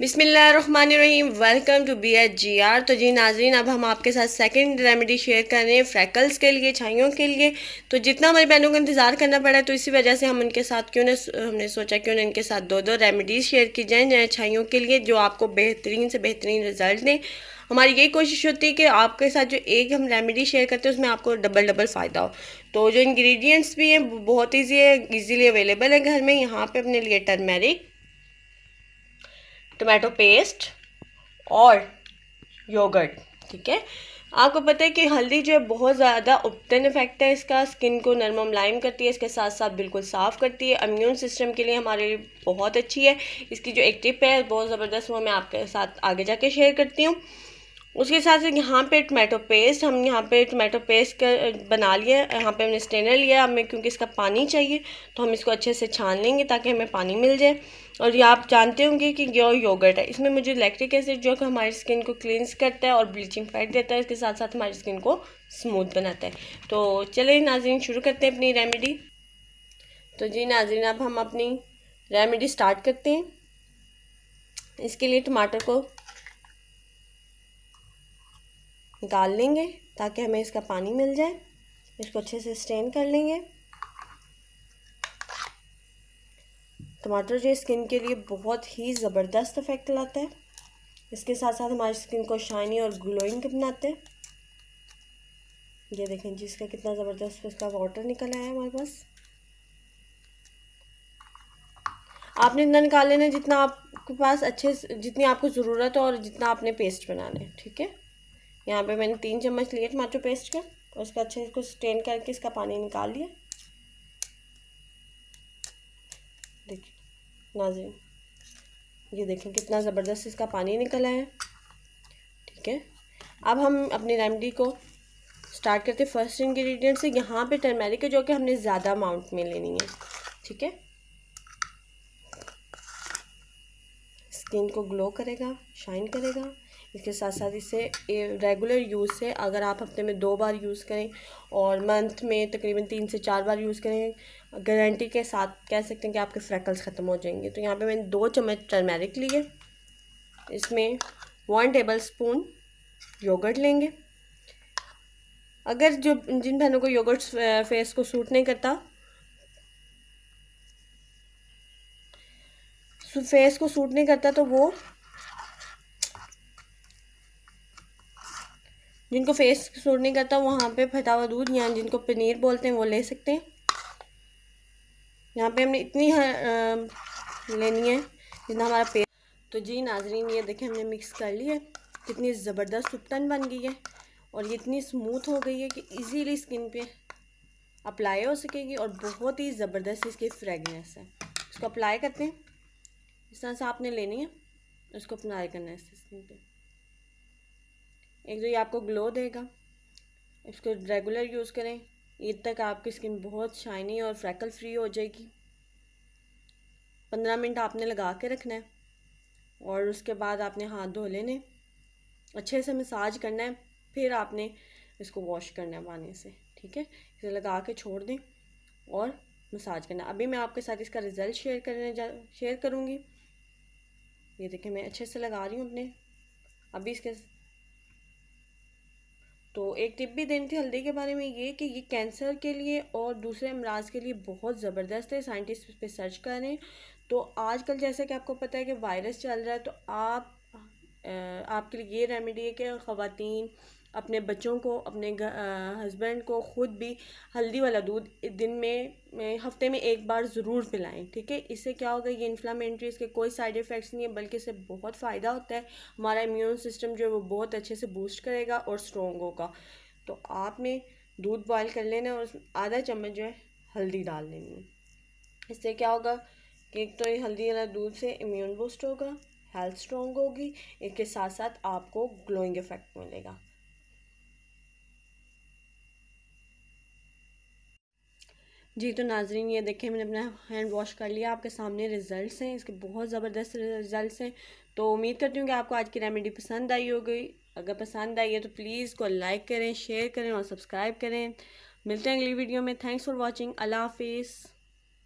बिसमीम welcome to B H G R तो जी नाजरीन अब हम आपके साथ सेकंड रेमेडी शेयर कर रहे हैं फ्रैकल्स के लिए छाइयों के लिए तो जितना हमारी बहनों को इंतज़ार करना पड़ा है तो इसी वजह से हम उनके साथ क्यों ने हमने सोचा क्यों ना इनके साथ दो दो रेमेडीज़ शेयर की जाएँ छाइयों के लिए जो आपको बेहतरीन से बेहतरीन रिजल्ट दें हमारी यही कोशिश होती है कि आपके साथ जो एक हम रेमेडी शेयर करते हैं उसमें आपको डबल डबल फ़ायदा हो तो जो इन्ग्रीडियंट्स भी हैं बहुत ईजी है ईज़िली अवेलेबल है घर में यहाँ पर अपने लिए टर्मेरिक टमाटो पेस्ट और योगर्ट ठीक है आपको पता है कि हल्दी जो है बहुत ज़्यादा उपतन इफेक्ट है इसका स्किन को नरम मुलायम करती है इसके साथ साथ बिल्कुल साफ़ करती है इम्यून सिस्टम के लिए हमारे लिए बहुत अच्छी है इसकी जो एक टिप है बहुत ज़बरदस्त वो मैं आपके साथ आगे जाके शेयर करती हूँ उसके साथ साथ यहाँ पे टमाटो पेस्ट हम यहाँ पे टमाटो पेस्ट का बना लिया यहाँ पे हमने स्टेनर लिया हमें क्योंकि इसका पानी चाहिए तो हम इसको अच्छे से छान लेंगे ताकि हमें पानी मिल जाए और ये आप जानते होंगे कि ये योगर्ट है इसमें मुझे लैक्टिक एसिड जो कि हमारी स्किन को क्लींस करता है और ब्लीचिंग फैट देता है इसके साथ साथ हमारी स्किन को स्मूथ बनाता है तो चले नाजरीन शुरू करते हैं अपनी रेमेडी तो जी नाजरीन अब हम अपनी रेमेडी स्टार्ट करते हैं इसके लिए टमाटर को निकाल लेंगे ताकि हमें इसका पानी मिल जाए इसको अच्छे से स्ट्रेन कर लेंगे टमाटर जो स्किन के लिए बहुत ही ज़बरदस्त इफेक्ट लाता है इसके साथ साथ हमारी स्किन को शाइनी और ग्लोइंग बनाते हैं ये देखें जी इसका कितना ज़बरदस्त इसका वाटर निकल आया है हमारे पास आपने इतना निकाल लेना जितना आपके पास अच्छे जितनी आपको ज़रूरत हो और जितना आपने पेस्ट बनाना है ठीक है यहाँ पे मैंने तीन चम्मच लिए टमाटो पेस्ट का और इसका अच्छे से इसको स्टेन करके इसका पानी निकाल लिया देखिए नाजिन ये देखें कितना ज़बरदस्त इसका पानी निकला है ठीक है अब हम अपनी रेमडी को स्टार्ट करते फर्स्ट इंग्रेडिएंट से यहाँ पे टर्मेरिक है जो कि हमने ज़्यादा अमाउंट में लेनी है ठीक है स्किन को ग्लो करेगा शाइन करेगा इसके साथ साथ इसे रेगुलर यूज़ से अगर आप हफ्ते में दो बार यूज़ करें और मंथ में तकरीबन तीन से चार बार यूज़ करें गारंटी के साथ कह सकते हैं कि आपके फ्रैकल्स ख़त्म हो जाएंगे तो यहाँ पे मैंने दो चम्मच टर्मेरिक लिए इसमें वन टेबल स्पून योगर्ट लेंगे अगर जो जिन बहनों को योगर्ट फेस को सूट नहीं करता फेस को सूट नहीं करता तो वो जिनको फेस सूट नहीं करता वहाँ पे फटा हुआ दूध या जिनको पनीर बोलते हैं वो ले सकते हैं यहाँ पे हमने इतनी आ, हाँ, लेनी है जितना हमारा पेट तो जी नाजरीन ये देखें हमने मिक्स कर लिया है कितनी ज़बरदस्त सुपटन बन गई है और ये इतनी स्मूथ हो गई है कि इजीली स्किन पे अप्लाई हो सकेगी और बहुत ही ज़बरदस्त इसकी फ्रेगनेस है इसको अप्लाई करते हैं इस तरह से आपने लेनी है उसको अप्लाई करना है इसकी स्किन पर एक तो ये आपको ग्लो देगा इसको रेगुलर यूज़ करें ईद तक आपकी स्किन बहुत शाइनी और फ्रैकल फ्री हो जाएगी पंद्रह मिनट आपने लगा के रखना है और उसके बाद आपने हाथ धो लेने अच्छे से मसाज करना है फिर आपने इसको वॉश करना है पानी से ठीक है इसे लगा के छोड़ दें और मसाज करना अभी मैं आपके साथ इसका रिज़ल्ट शेयर करने जा शेयर करूँगी ये देखिए मैं अच्छे से लगा रही हूँ अपने अभी इसके तो एक टिप भी देनी थी हल्दी के बारे में ये कि ये कैंसर के लिए और दूसरे अमराज के लिए बहुत ज़बरदस्त है साइंटिस्ट इस पर सर्च करें तो आजकल जैसा कि आपको पता है कि वायरस चल रहा है तो आप आपके लिए ये रेमेडी है कि ख़वातीन अपने बच्चों को अपने हस्बैंड को ख़ुद भी हल्दी वाला दूध दिन में, में हफ्ते में एक बार ज़रूर पिलाएं ठीक है इससे क्या होगा ये इन्फ्लामेंट्री इसके कोई साइड इफ़ेक्ट्स नहीं है बल्कि इससे बहुत फ़ायदा होता है हमारा इम्यून सिस्टम जो है वो बहुत अच्छे से बूस्ट करेगा और स्ट्रॉन्ग होगा तो आपने दूध बॉयल कर लेना है और उसमें आधा चम्मच जो है हल्दी डाल लेनी है इससे क्या होगा कि एक तो ये हल्दी वाला दूध से इम्यून बूस्ट होगा हेल्थ स्ट्रॉन्ग होगी इसके साथ साथ आपको ग्लोइंग इफेक्ट मिलेगा जी तो नाजरीन ये देखें मैंने अपना हैंड वॉश कर लिया आपके सामने रिज़ल्ट हैं इसके बहुत ज़बरदस्त रिज़ल्ट हैं तो उम्मीद करती हूँ कि आपको आज की रेमेडी पसंद आई होगी अगर पसंद आई है तो प्लीज़ को लाइक करें शेयर करें और सब्सक्राइब करें मिलते हैं अगली वीडियो में थैंक्स फॉर वॉचिंग अल्लाह हाफिज़